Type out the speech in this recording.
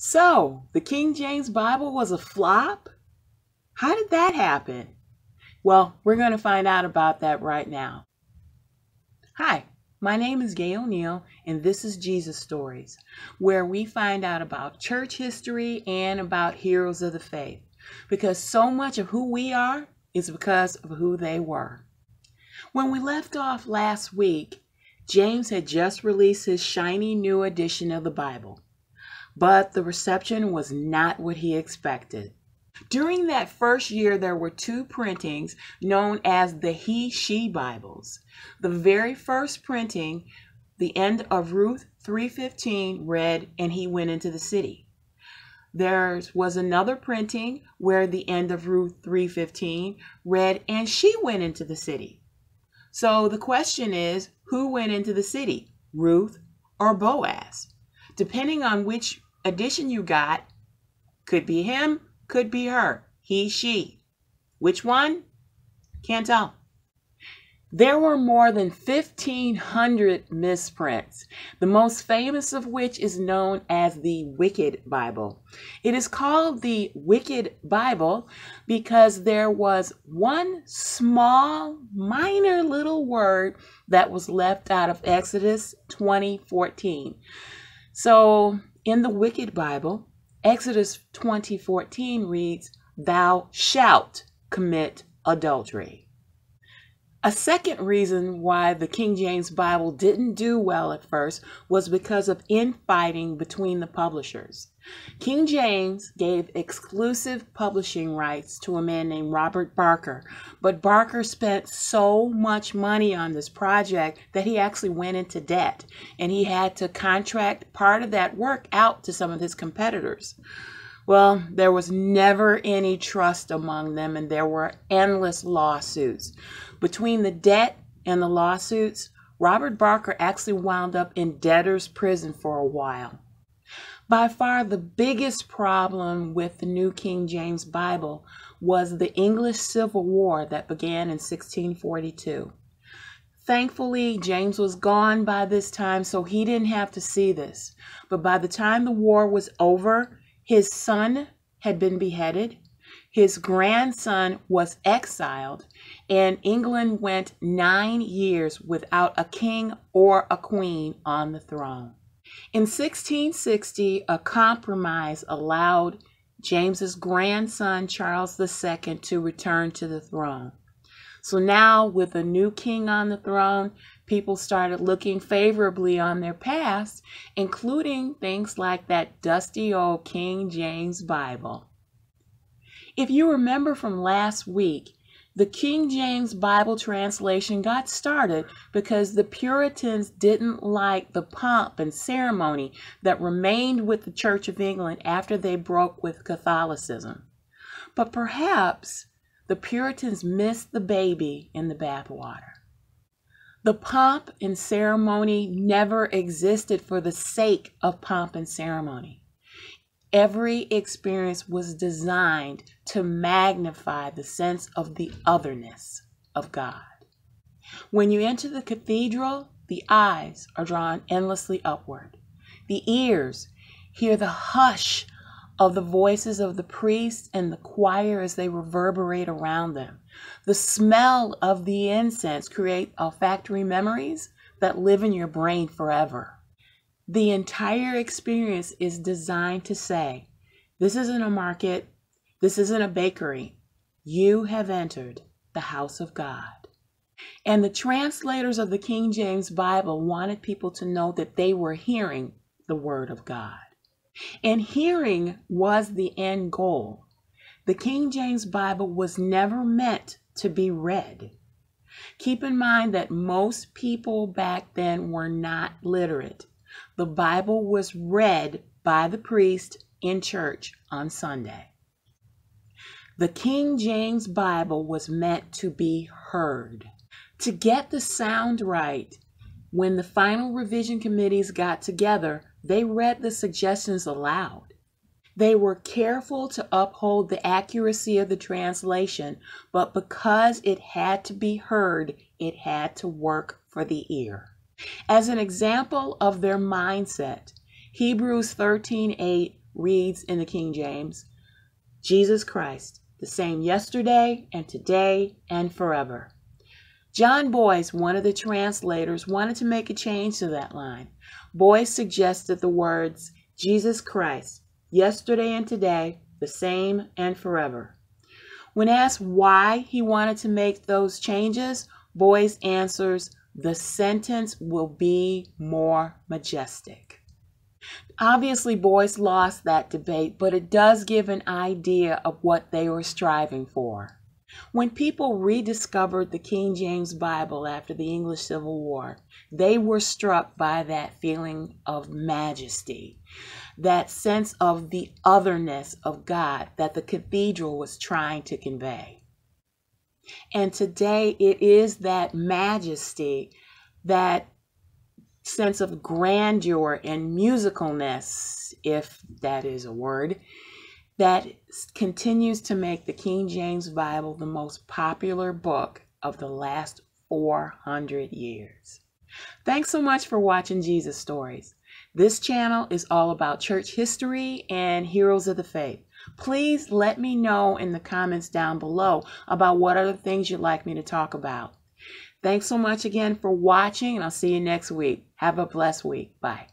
So, the King James Bible was a flop? How did that happen? Well, we're going to find out about that right now. Hi, my name is Gay O'Neill, and this is Jesus Stories, where we find out about church history and about heroes of the faith, because so much of who we are is because of who they were. When we left off last week, James had just released his shiny new edition of the Bible but the reception was not what he expected. During that first year, there were two printings known as the He She Bibles. The very first printing, the end of Ruth 3:15 read and he went into the city. There was another printing where the end of Ruth 3:15 read and she went into the city. So the question is, who went into the city? Ruth or Boaz? Depending on which addition you got could be him, could be her, he, she. Which one? Can't tell. There were more than 1,500 misprints, the most famous of which is known as the Wicked Bible. It is called the Wicked Bible because there was one small, minor little word that was left out of Exodus 20 14. So in the Wicked Bible, Exodus 20:14 reads, "Thou shalt commit adultery." A second reason why the King James Bible didn't do well at first was because of infighting between the publishers. King James gave exclusive publishing rights to a man named Robert Barker, but Barker spent so much money on this project that he actually went into debt and he had to contract part of that work out to some of his competitors. Well, there was never any trust among them, and there were endless lawsuits. Between the debt and the lawsuits, Robert Barker actually wound up in debtor's prison for a while. By far the biggest problem with the New King James Bible was the English Civil War that began in 1642. Thankfully, James was gone by this time, so he didn't have to see this. But by the time the war was over, his son had been beheaded. His grandson was exiled, and England went nine years without a king or a queen on the throne. In 1660, a compromise allowed James's grandson Charles II to return to the throne. So now, with a new king on the throne, people started looking favorably on their past, including things like that dusty old King James Bible. If you remember from last week, the King James Bible translation got started because the Puritans didn't like the pomp and ceremony that remained with the Church of England after they broke with Catholicism. But perhaps the Puritans missed the baby in the bathwater. The pomp and ceremony never existed for the sake of pomp and ceremony. Every experience was designed to magnify the sense of the otherness of God. When you enter the cathedral, the eyes are drawn endlessly upward. The ears hear the hush of the voices of the priests and the choir as they reverberate around them. The smell of the incense create olfactory memories that live in your brain forever. The entire experience is designed to say, this isn't a market, this isn't a bakery. You have entered the house of God. And the translators of the King James Bible wanted people to know that they were hearing the word of God. And hearing was the end goal. The King James Bible was never meant to be read. Keep in mind that most people back then were not literate. The Bible was read by the priest in church on Sunday. The King James Bible was meant to be heard. To get the sound right, when the final revision committees got together, they read the suggestions aloud. They were careful to uphold the accuracy of the translation, but because it had to be heard, it had to work for the ear. As an example of their mindset, Hebrews 13:8 reads in the King James, Jesus Christ, the same yesterday and today and forever. John Boyce, one of the translators, wanted to make a change to that line, Boys suggested the words Jesus Christ, yesterday and today, the same and forever. When asked why he wanted to make those changes, Boys answers, the sentence will be more majestic. Obviously, Boyce lost that debate, but it does give an idea of what they were striving for. When people rediscovered the King James Bible after the English Civil War, they were struck by that feeling of majesty, that sense of the otherness of God that the cathedral was trying to convey. And today it is that majesty, that sense of grandeur and musicalness, if that is a word, that continues to make the King James Bible the most popular book of the last 400 years. Thanks so much for watching Jesus Stories. This channel is all about church history and heroes of the faith. Please let me know in the comments down below about what other things you'd like me to talk about. Thanks so much again for watching, and I'll see you next week. Have a blessed week. Bye.